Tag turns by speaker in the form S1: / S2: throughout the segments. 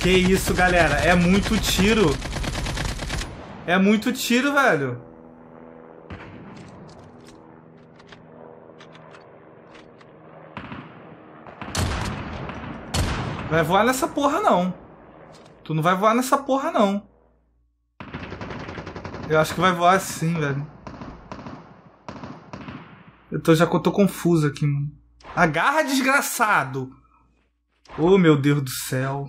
S1: Que isso, galera. É muito tiro. É muito tiro, velho. Vai voar nessa porra, não. Tu não vai voar nessa porra, não. Eu acho que vai voar sim, velho. Eu tô, já tô confuso aqui, mano. Agarra, desgraçado! Oh, meu Deus do céu.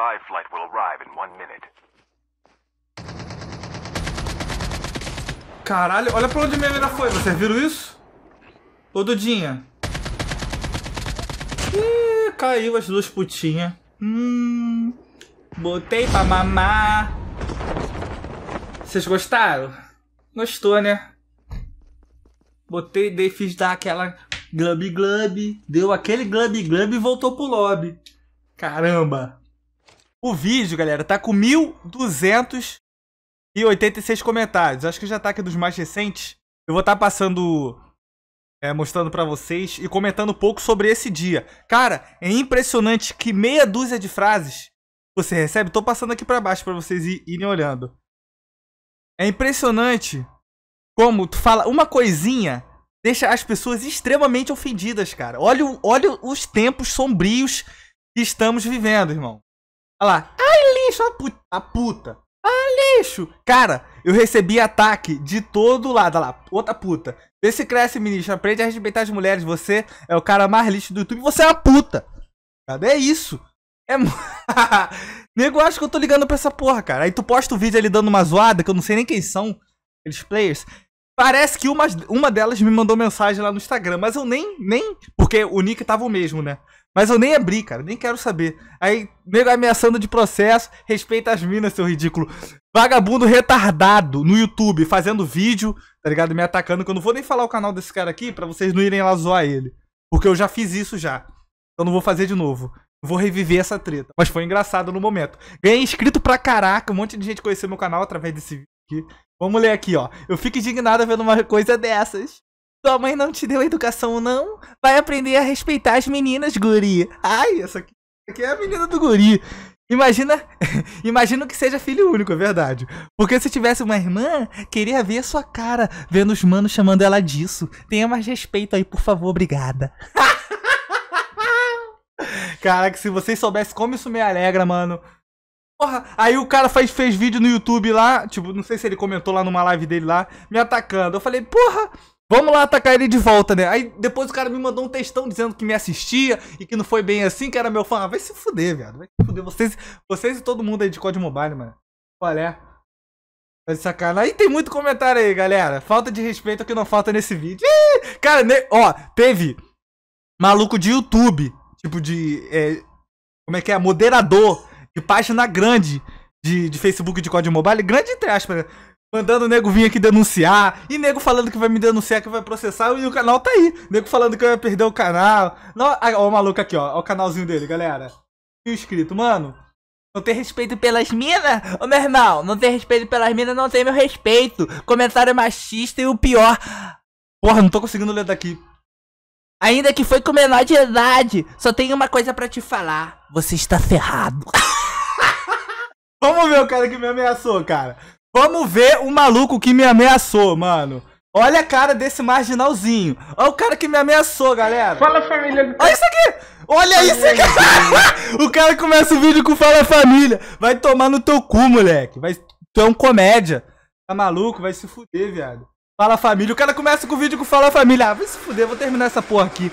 S1: revive flight will arrive in one minute. Caralho, olha pra onde minha mira foi, vocês viram isso? Ô Dudinha. Ih, caiu as duas putinhas. Hum. Botei pra mamar. Vocês gostaram? Gostou, né? Botei, dei, fiz dar aquela glub glub, deu aquele glub glub e voltou pro lobby. Caramba! O vídeo, galera, tá com 1.286 comentários. Acho que já tá aqui dos mais recentes. Eu vou estar tá passando, é, mostrando pra vocês e comentando um pouco sobre esse dia. Cara, é impressionante que meia dúzia de frases você recebe. Tô passando aqui pra baixo pra vocês irem olhando. É impressionante como tu fala uma coisinha deixa as pessoas extremamente ofendidas, cara. Olha, olha os tempos sombrios que estamos vivendo, irmão. Olha lá. Ai, ah, é lixo, a puta. A puta. Ah, é lixo. Cara, eu recebi ataque de todo lado. Olha lá, outra puta. Vê se cresce, ministro. Aprende a respeitar as mulheres. Você é o cara mais lixo do YouTube. Você é uma puta. Cadê é isso? É... Nego, acho que eu tô ligando pra essa porra, cara. Aí tu posta o vídeo ali dando uma zoada, que eu não sei nem quem são aqueles players. Parece que uma, uma delas me mandou mensagem lá no Instagram, mas eu nem, nem. Porque o nick tava o mesmo, né? Mas eu nem abri, cara, nem quero saber. Aí, nego ameaçando de processo, respeita as minas, seu ridículo. Vagabundo retardado no YouTube, fazendo vídeo, tá ligado? Me atacando, que eu não vou nem falar o canal desse cara aqui para vocês não irem lá zoar ele. Porque eu já fiz isso já. Então não vou fazer de novo. Vou reviver essa treta. Mas foi engraçado no momento. Ganhei inscrito pra caraca, um monte de gente conheceu meu canal através desse vídeo aqui. Vamos ler aqui, ó. Eu fico indignada vendo uma coisa dessas. Sua mãe não te deu educação, não? Vai aprender a respeitar as meninas, guri. Ai, essa aqui, essa aqui é a menina do guri. Imagina, imagino que seja filho único, é verdade. Porque se tivesse uma irmã, queria ver a sua cara vendo os manos chamando ela disso. Tenha mais respeito aí, por favor, obrigada. cara que se vocês soubessem como isso me alegra, mano. Porra, aí o cara faz, fez vídeo no YouTube lá, tipo, não sei se ele comentou lá numa live dele lá, me atacando. Eu falei, porra, vamos lá atacar ele de volta, né? Aí depois o cara me mandou um textão dizendo que me assistia e que não foi bem assim, que era meu fã. Ah, vai se fuder, velho. Vai se fuder. Vocês, vocês e todo mundo aí de código Mobile, mano. Qual é? Tá sacanagem. Aí tem muito comentário aí, galera. Falta de respeito é que não falta nesse vídeo. Ih, cara, ne... ó, teve maluco de YouTube, tipo de. É... Como é que é? Moderador de página grande de, de Facebook de código mobile, grande entre aspas, né? mandando o nego vir aqui denunciar, e nego falando que vai me denunciar, que vai processar, e o canal tá aí. Nego falando que vai perder o canal. Não, aí, ó, o maluco aqui, ó, ó o canalzinho dele, galera. Inscrito, mano. Não tem respeito pelas minas? Ô meu irmão, não tem respeito pelas minas, não tem meu respeito. Comentário machista e o pior. Porra, não tô conseguindo ler daqui. Ainda que foi com menor de idade, só tenho uma coisa para te falar. Você está ferrado. Vamos ver o cara que me ameaçou, cara. Vamos ver o maluco que me ameaçou, mano. Olha a cara desse marginalzinho. Olha o cara que me ameaçou, galera. Fala família. Olha isso aqui. Olha família isso aqui. o cara começa o vídeo com Fala Família. Vai tomar no teu cu, moleque. Vai... Tu é um comédia. Tá maluco? Vai se fuder, viado. Fala Família. O cara começa com o vídeo com Fala Família. Ah, vai se fuder. Vou terminar essa porra aqui.